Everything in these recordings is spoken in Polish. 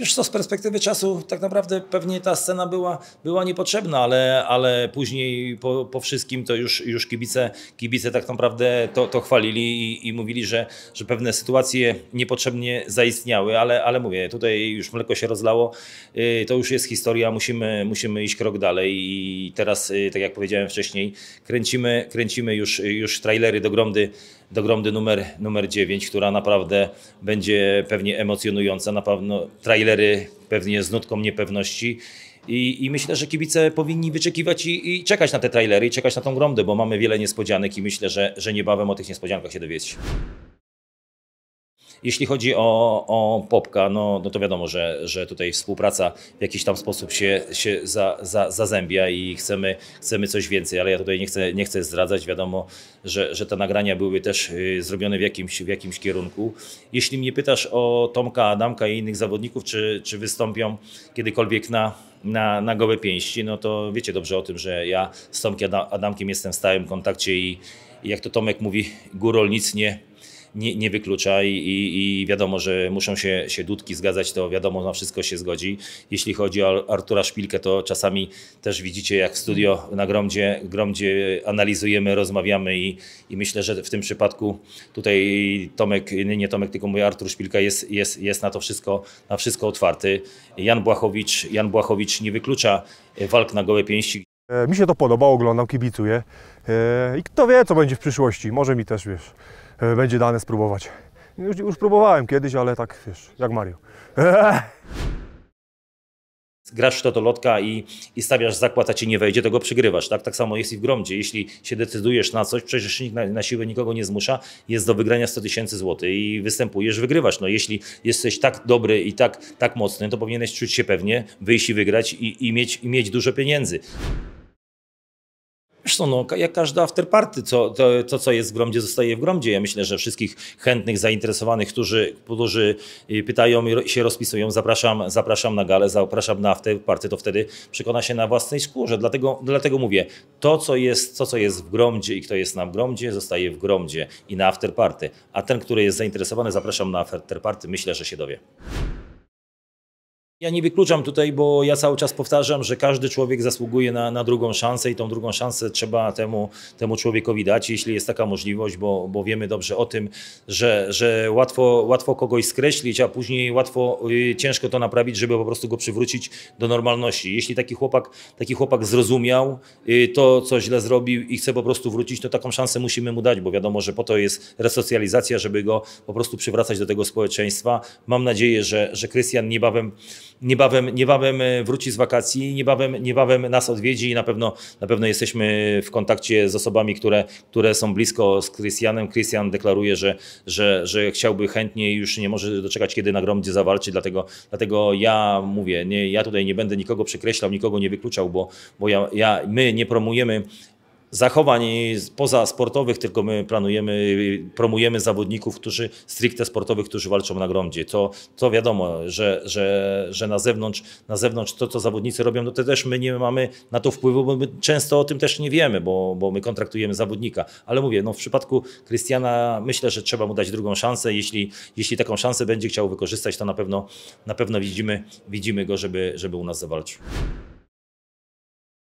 Wiesz co, z perspektywy czasu tak naprawdę pewnie ta scena była, była niepotrzebna, ale, ale później po, po wszystkim to już, już kibice, kibice tak naprawdę to, to chwalili i, i mówili, że, że pewne sytuacje niepotrzebnie zaistniały, ale, ale mówię, tutaj już mleko się rozlało, y, to już jest historia, musimy, musimy iść krok dalej i teraz, y, tak jak powiedziałem wcześniej, kręcimy, kręcimy już, już trailery do Gromdy do gromady numer, numer 9, która naprawdę będzie pewnie emocjonująca, na pewno trailery pewnie z nutką niepewności. I, I, myślę, że kibice powinni wyczekiwać i, i, czekać na te trailery, i czekać na tą gromdę, bo mamy wiele niespodzianek i myślę, że, że niebawem o tych niespodziankach się dowiecie. Jeśli chodzi o, o Popka, no, no to wiadomo, że, że tutaj współpraca w jakiś tam sposób się, się za, za, zazębia i chcemy, chcemy coś więcej, ale ja tutaj nie chcę, nie chcę zdradzać. Wiadomo, że, że te nagrania były też y, zrobione w jakimś, w jakimś kierunku. Jeśli mnie pytasz o Tomka, Adamka i innych zawodników, czy, czy wystąpią kiedykolwiek na, na, na gołe pięści, no to wiecie dobrze o tym, że ja z Tomkiem Adamkiem jestem w stałym kontakcie i, i jak to Tomek mówi, górol nic nie nie, nie wyklucza i, i, i, wiadomo, że muszą się, się dudki zgadzać, to wiadomo, na wszystko się zgodzi. Jeśli chodzi o Artura Szpilkę, to czasami też widzicie, jak w studio na Gromdzie, Gromdzie analizujemy, rozmawiamy i, i myślę, że w tym przypadku tutaj Tomek, nie Tomek, tylko mój Artur Szpilka jest, jest, jest na to wszystko, na wszystko otwarty. Jan Błachowicz, Jan Błachowicz nie wyklucza walk na gołe pięści. E, mi się to podoba, oglądam, kibicuję e, i kto wie, co będzie w przyszłości. Może mi też, wiesz, e, będzie dane spróbować. No, już, już próbowałem kiedyś, ale tak, wiesz, jak Mario. Grasz w totolotka i, i stawiasz zakład, a ci nie wejdzie, to go przegrywasz. Tak? tak samo jest i w gromdzie. Jeśli się decydujesz na coś, przecież nikt na, na siłę nikogo nie zmusza, jest do wygrania 100 tysięcy złotych i występujesz, wygrywasz. No, jeśli jesteś tak dobry i tak, tak mocny, to powinieneś czuć się pewnie, wyjść i wygrać i, i, mieć, i mieć dużo pieniędzy. Zresztą no, jak każda afterparty, co, to, to, co jest w gromdzie zostaje w gromdzie. Ja myślę, że wszystkich chętnych, zainteresowanych, którzy, którzy y, pytają i się rozpisują, zapraszam, zapraszam na galę, zapraszam na afterparty, to wtedy przekona się na własnej skórze. Dlatego, dlatego mówię, to co, jest, to co jest w gromdzie i kto jest na gromdzie, zostaje w gromdzie i na afterparty. A ten, który jest zainteresowany, zapraszam na afterparty, myślę, że się dowie. Ja nie wykluczam tutaj, bo ja cały czas powtarzam, że każdy człowiek zasługuje na, na drugą szansę i tą drugą szansę trzeba temu, temu człowiekowi dać, jeśli jest taka możliwość, bo, bo wiemy dobrze o tym, że, że łatwo, łatwo kogoś skreślić, a później łatwo, y, ciężko to naprawić, żeby po prostu go przywrócić do normalności. Jeśli taki chłopak, taki chłopak zrozumiał y, to, co źle zrobił i chce po prostu wrócić, to taką szansę musimy mu dać, bo wiadomo, że po to jest resocjalizacja, żeby go po prostu przywracać do tego społeczeństwa. Mam nadzieję, że, że Krystian niebawem niebawem, niebawem e, wróci z wakacji, niebawem, niebawem nas odwiedzi i na pewno, na pewno jesteśmy w kontakcie z osobami, które, które są blisko z Krystianem. Krystian deklaruje, że, że, że chciałby chętnie już nie może doczekać, kiedy na Gromdzie zawalczy, dlatego, dlatego ja mówię, nie, ja tutaj nie będę nikogo przekreślał, nikogo nie wykluczał, bo, bo ja, ja, my nie promujemy zachowań poza sportowych, tylko my planujemy, promujemy zawodników, którzy stricte sportowych, którzy walczą na gromdzie. To, to wiadomo, że, że, że na, zewnątrz, na zewnątrz to, co zawodnicy robią, no to też my nie mamy na to wpływu, bo my często o tym też nie wiemy, bo, bo my kontraktujemy zawodnika. Ale mówię, no w przypadku Krystiana myślę, że trzeba mu dać drugą szansę. Jeśli, jeśli taką szansę będzie chciał wykorzystać, to na pewno, na pewno widzimy, widzimy go, żeby, żeby u nas zawalczył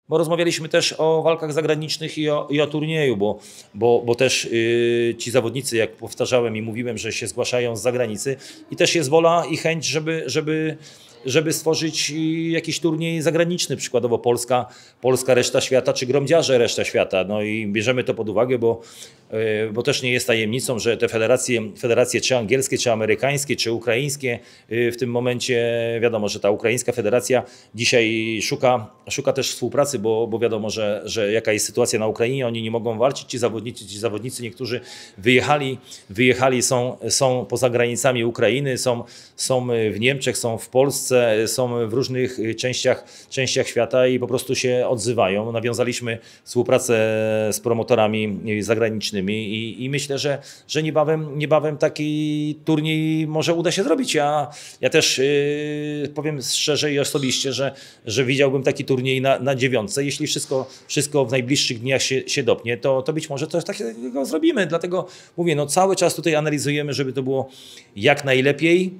bo rozmawialiśmy też o walkach zagranicznych i o, i o turnieju, bo, bo, bo też yy, ci zawodnicy, jak powtarzałem i mówiłem, że się zgłaszają z zagranicy i też jest wola i chęć, żeby, żeby, żeby stworzyć y, jakiś turniej zagraniczny, przykładowo Polska, Polska reszta świata, czy Gromdziarze reszta świata. No i bierzemy to pod uwagę, bo E, bo też nie jest tajemnicą, że te federacje, federacje czy angielskie, czy amerykańskie, czy ukraińskie e, w tym momencie, wiadomo, że ta ukraińska federacja dzisiaj szuka, szuka też współpracy, bo, bo wiadomo, że, że jaka jest sytuacja na Ukrainie, oni nie mogą walczyć, ci zawodnicy, ci zawodnicy niektórzy wyjechali, wyjechali są, są poza granicami Ukrainy, są, są w Niemczech, są w Polsce, są w różnych częściach, częściach świata i po prostu się odzywają. Nawiązaliśmy współpracę z promotorami zagranicznymi, i, i myślę, że, że niebawem, niebawem taki turniej może uda się zrobić. Ja, ja też yy, powiem szczerze i osobiście, że, że widziałbym taki turniej na, na dziewiątce. Jeśli wszystko, wszystko w najbliższych dniach się, się dopnie, to, to być może coś takiego zrobimy. Dlatego mówię, no cały czas tutaj analizujemy, żeby to było jak najlepiej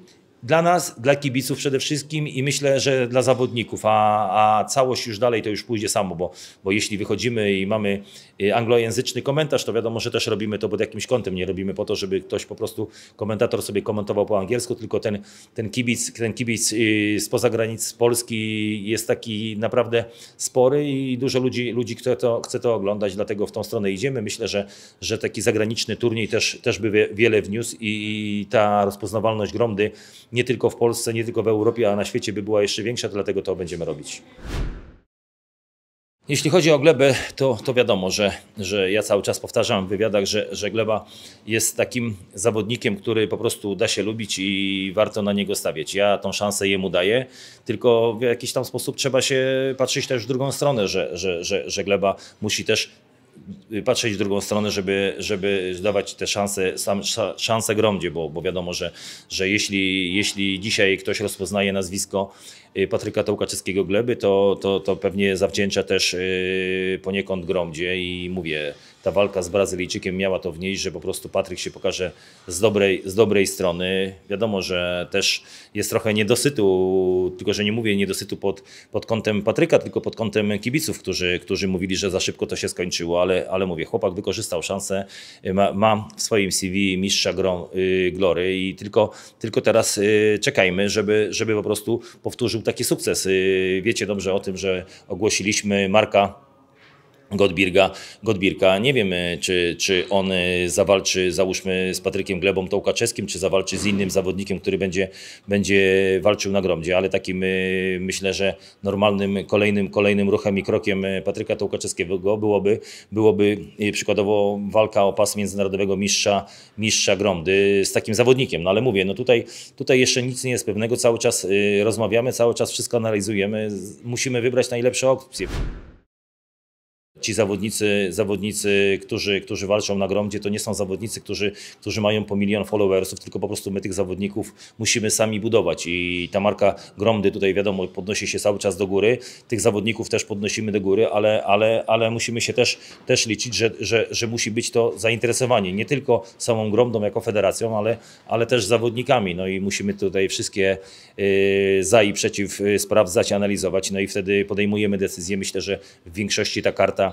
dla nas, dla kibiców przede wszystkim i myślę, że dla zawodników, a, a całość już dalej to już pójdzie samo, bo, bo jeśli wychodzimy i mamy y, anglojęzyczny komentarz, to wiadomo, że też robimy to pod jakimś kątem, nie robimy po to, żeby ktoś po prostu, komentator sobie komentował po angielsku, tylko ten, ten kibic, ten kibic y, spoza granic z Polski jest taki naprawdę spory i dużo ludzi, ludzi kto to, chce to oglądać, dlatego w tą stronę idziemy. Myślę, że, że taki zagraniczny turniej też, też by wiele wniósł i, i ta rozpoznawalność Gromdy nie tylko w Polsce, nie tylko w Europie, a na świecie by była jeszcze większa, dlatego to będziemy robić. Jeśli chodzi o glebę, to, to wiadomo, że, że ja cały czas powtarzam w wywiadach, że, że gleba jest takim zawodnikiem, który po prostu da się lubić i warto na niego stawiać. Ja tą szansę jemu daję, tylko w jakiś tam sposób trzeba się patrzeć też w drugą stronę, że, że, że, że gleba musi też patrzeć w drugą stronę, żeby, żeby dawać te szanse, szanse gromdzie, bo, bo wiadomo, że, że jeśli, jeśli dzisiaj ktoś rozpoznaje nazwisko y, Patryka Tołkaczyckiego Gleby, to, to, to pewnie zawdzięcza też y, poniekąd gromdzie i mówię, ta walka z Brazylijczykiem miała to w niej, że po prostu Patryk się pokaże z dobrej, z dobrej strony. Wiadomo, że też jest trochę niedosytu, tylko że nie mówię niedosytu pod, pod kątem Patryka, tylko pod kątem kibiców, którzy, którzy mówili, że za szybko to się skończyło, ale, ale mówię, chłopak wykorzystał szansę, ma, ma w swoim CV mistrza y, glory i tylko, tylko teraz y, czekajmy, żeby, żeby po prostu powtórzył taki sukces. Y, wiecie dobrze o tym, że ogłosiliśmy Marka Godbirga, Godbirka. Nie wiemy, e, czy, czy on e, zawalczy, załóżmy, z Patrykiem Glebą Tołkaczewskim, czy zawalczy z innym zawodnikiem, który będzie, będzie walczył na gromdzie, ale takim e, myślę, że normalnym kolejnym, kolejnym ruchem i krokiem Patryka Tołkaczewskiego byłoby, byłoby przykładowo walka o pas międzynarodowego mistrza, mistrza gromdy z takim zawodnikiem. No ale mówię, no tutaj, tutaj jeszcze nic nie jest pewnego, cały czas rozmawiamy, cały czas wszystko analizujemy, musimy wybrać najlepsze opcje. Ci zawodnicy, zawodnicy którzy, którzy walczą na gromdzie, to nie są zawodnicy, którzy, którzy mają po milion followersów, tylko po prostu my tych zawodników musimy sami budować. I ta marka gromdy tutaj wiadomo podnosi się cały czas do góry, tych zawodników też podnosimy do góry, ale, ale, ale musimy się też, też liczyć, że, że, że musi być to zainteresowanie nie tylko samą gromdą jako federacją, ale, ale też zawodnikami. No i musimy tutaj wszystkie yy, za i przeciw y, sprawdzać, analizować, no i wtedy podejmujemy decyzję. Myślę, że w większości ta karta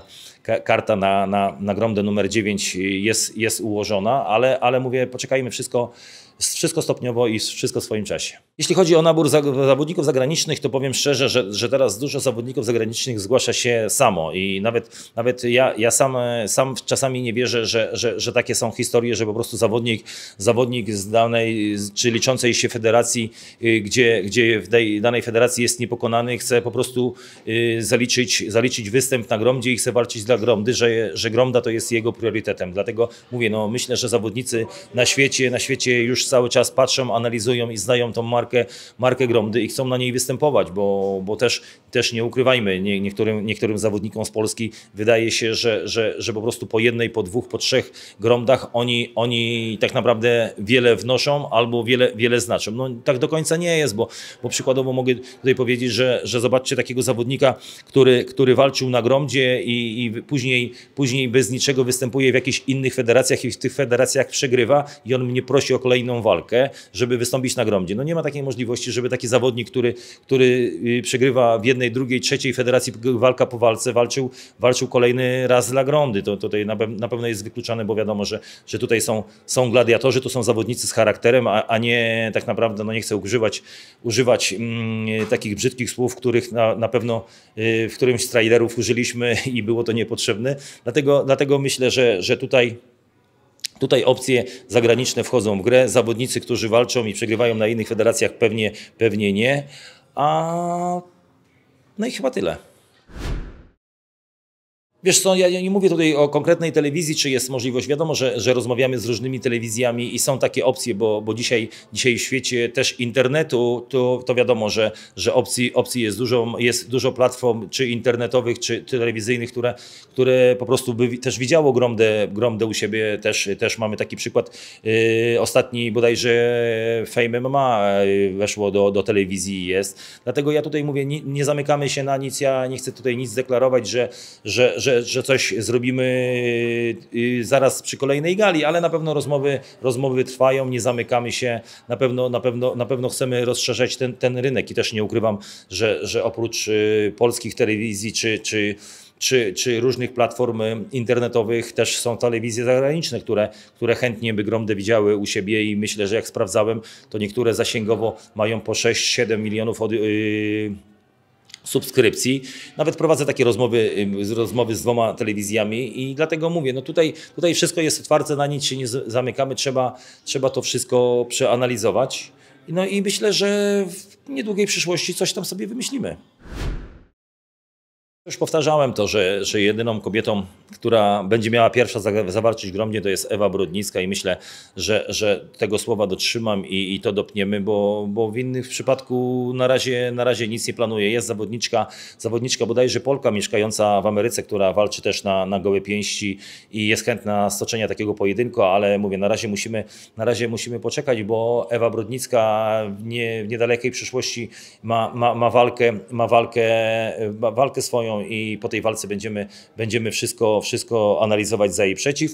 karta, na, na, na Gromdę numer 9 jest, jest ułożona, ale, ale mówię, poczekajmy wszystko wszystko stopniowo i wszystko w swoim czasie. Jeśli chodzi o nabór zawodników zagranicznych, to powiem szczerze, że, że teraz dużo zawodników zagranicznych zgłasza się samo i nawet, nawet ja, ja sam, sam czasami nie wierzę, że, że, że takie są historie, że po prostu zawodnik, zawodnik z danej, czy liczącej się federacji, y, gdzie, gdzie w danej federacji jest niepokonany, chce po prostu y, zaliczyć, zaliczyć występ na Gromdzie i chce walczyć dla Gromdy, że, że Gromda to jest jego priorytetem. Dlatego mówię, no myślę, że zawodnicy na świecie, na świecie już cały czas patrzą, analizują i znają tą markę, markę Gromdy i chcą na niej występować, bo, bo też, też nie ukrywajmy, nie, niektórym, niektórym zawodnikom z Polski wydaje się, że, że, że po prostu po jednej, po dwóch, po trzech Gromdach oni, oni tak naprawdę wiele wnoszą albo wiele, wiele znaczą. No tak do końca nie jest, bo, bo przykładowo mogę tutaj powiedzieć, że, że zobaczcie takiego zawodnika, który, który walczył na Gromdzie i, i później, później bez niczego występuje w jakichś innych federacjach i w tych federacjach przegrywa i on mnie prosi o kolejną swoją walkę, żeby wystąpić na gromdzie. No nie ma takiej możliwości, żeby taki zawodnik, który, który y, przegrywa w jednej, drugiej, trzeciej federacji walka po walce, walczył, walczył kolejny raz dla grondy. To tutaj na, na pewno jest wykluczane, bo wiadomo, że, że tutaj są, są gladiatorzy, to są zawodnicy z charakterem, a, a nie tak naprawdę, no nie chcę używać, używać mm, takich brzydkich słów, których na, na pewno y, w którymś z trailerów użyliśmy i było to niepotrzebne. Dlatego, dlatego myślę, że, że tutaj Tutaj opcje zagraniczne wchodzą w grę, zawodnicy, którzy walczą i przegrywają na innych federacjach pewnie, pewnie nie, a no i chyba tyle. Wiesz co, ja nie mówię tutaj o konkretnej telewizji, czy jest możliwość. Wiadomo, że, że rozmawiamy z różnymi telewizjami i są takie opcje, bo, bo dzisiaj, dzisiaj w świecie też internetu, to, to wiadomo, że, że opcji, opcji jest, dużo, jest dużo platform, czy internetowych, czy, telewizyjnych, które, które po prostu by też widziało Gromdę, Gromdę u siebie. Też, też mamy taki przykład. Yy, ostatni bodajże Fame MMA yy, weszło do, do telewizji i jest. Dlatego ja tutaj mówię, nie, nie zamykamy się na nic. Ja nie chcę tutaj nic deklarować, że, że, że że, coś zrobimy y, zaraz przy kolejnej gali, ale na pewno rozmowy, rozmowy trwają, nie zamykamy się, na pewno, na pewno, na pewno chcemy rozszerzać ten, ten rynek i też nie ukrywam, że, że oprócz y, polskich telewizji czy, czy czy, czy, różnych platform y, internetowych też są telewizje zagraniczne, które, które chętnie by Gromdę widziały u siebie i myślę, że jak sprawdzałem, to niektóre zasięgowo mają po 6-7 milionów od, yy, subskrypcji. Nawet prowadzę takie rozmowy, rozmowy z dwoma telewizjami i dlatego mówię, no tutaj, tutaj wszystko jest otwarte, na nic się nie zamykamy, trzeba, trzeba to wszystko przeanalizować. No i myślę, że w niedługiej przyszłości coś tam sobie wymyślimy. Już powtarzałem to, że, że jedyną kobietą, która będzie miała pierwsza zawarczyć gromnie, to jest Ewa Brodnicka i myślę, że, że tego słowa dotrzymam i, i to dopniemy, bo, bo w innych przypadku na razie, na razie nic nie planuję. Jest zawodniczka, zawodniczka bodajże Polka mieszkająca w Ameryce, która walczy też na, na gołe pięści i jest chętna stoczenia takiego pojedynku, ale mówię, na razie musimy, na razie musimy poczekać, bo Ewa Brodnicka w, nie, w niedalekiej przyszłości ma, ma, ma walkę, ma walkę, ma walkę swoją i po tej walce będziemy, będziemy wszystko, wszystko analizować za i przeciw.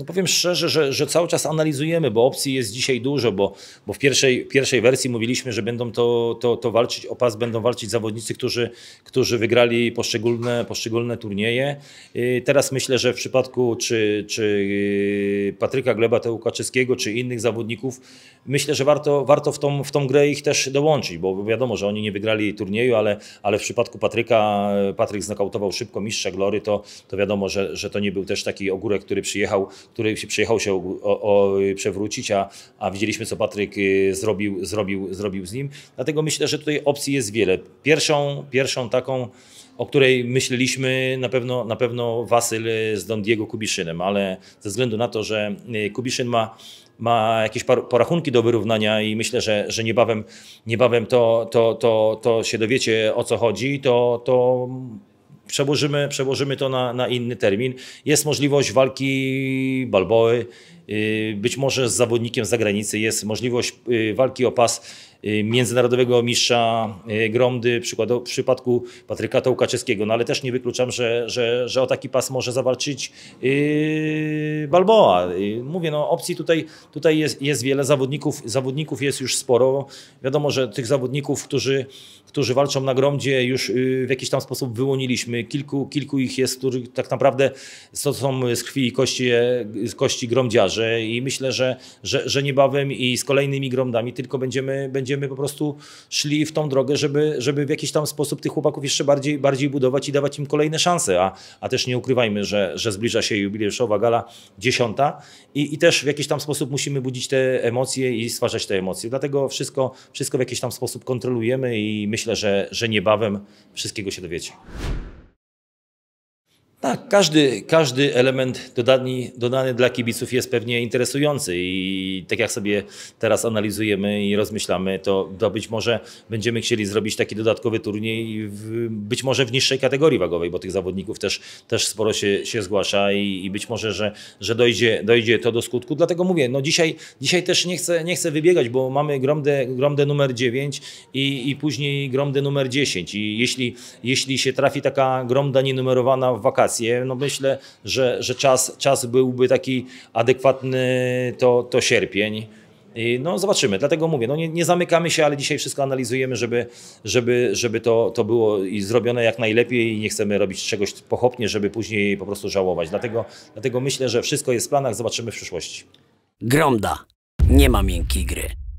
No powiem szczerze, że, że cały czas analizujemy, bo opcji jest dzisiaj dużo, bo, bo w pierwszej, pierwszej wersji mówiliśmy, że będą to, to, to walczyć o pas, będą walczyć zawodnicy, którzy, którzy wygrali poszczególne, poszczególne turnieje. Y, teraz myślę, że w przypadku czy, czy y, Patryka Gleba Tełkaczyskiego, czy innych zawodników, myślę, że warto, warto w, tą, w tą grę ich też dołączyć, bo wiadomo, że oni nie wygrali turnieju, ale, ale w przypadku Patryka, Patryk znokautował szybko mistrza Glory, to, to wiadomo, że, że to nie był też taki ogórek, który przyjechał który się przyjechał się o, o, przewrócić, a, a widzieliśmy, co Patryk y, zrobił, zrobił, zrobił z nim. Dlatego myślę, że tutaj opcji jest wiele. Pierwszą, pierwszą taką, o której myśleliśmy, na pewno, na pewno Wasyl z Don Diego Kubiszynem, ale ze względu na to, że y, Kubiszyn ma ma jakieś porachunki do wyrównania i myślę, że, że niebawem, niebawem to, to, to, to się dowiecie o co chodzi, to, to przełożymy, przełożymy to na, na inny termin. Jest możliwość walki Balboy, Y, być może z zawodnikiem z zagranicy jest możliwość y, walki o pas y, międzynarodowego mistrza Gromdy w przypadku Patryka Tołkaczewskiego, no ale też nie wykluczam, że, że, że o taki pas może zawalczyć Balboa. Mówię, no opcji tutaj, tutaj jest, jest wiele, zawodników, zawodników jest już sporo. Wiadomo, że tych zawodników, którzy, którzy walczą na Gromdzie już w jakiś tam sposób wyłoniliśmy. Kilku, kilku ich jest, którzy tak naprawdę są z krwi i kości, kości gromdziarzy i myślę, że, że, że niebawem i z kolejnymi grondami tylko będziemy, będziemy po prostu szli w tą drogę, żeby, żeby w jakiś tam sposób tych chłopaków jeszcze bardziej, bardziej budować i dawać im kolejne szanse, a, a też nie ukrywajmy, że, że zbliża się jubileuszowa gala dziesiąta i, i też w jakiś tam sposób musimy budzić te emocje i stwarzać te emocje, dlatego wszystko, wszystko w jakiś tam sposób kontrolujemy i myślę, że, że niebawem wszystkiego się dowiecie. Tak, każdy, każdy element dodany dodany dla kibiców jest pewnie interesujący i tak jak sobie teraz analizujemy i rozmyślamy, to, to być może będziemy chcieli zrobić taki dodatkowy turniej, w, być może w niższej kategorii wagowej, bo tych zawodników też, też sporo się, się zgłasza i, i być może, że, że dojdzie, dojdzie to do skutku. Dlatego mówię, no dzisiaj, dzisiaj też nie chcę, nie chcę wybiegać, bo mamy gromdę, gromdę numer 9 i, i później gromdę numer 10 i jeśli, jeśli się trafi taka gromda nienumerowana w wakacje, no myślę, że, że czas, czas byłby taki adekwatny to, to sierpień. I no zobaczymy, dlatego mówię, no nie, nie, zamykamy się, ale dzisiaj wszystko analizujemy, żeby, żeby, żeby to, to było i zrobione jak najlepiej i nie chcemy robić czegoś pochopnie, żeby później po prostu żałować. Dlatego, dlatego myślę, że wszystko jest w planach, zobaczymy w przyszłości. Gromda. Nie ma miękkiej gry.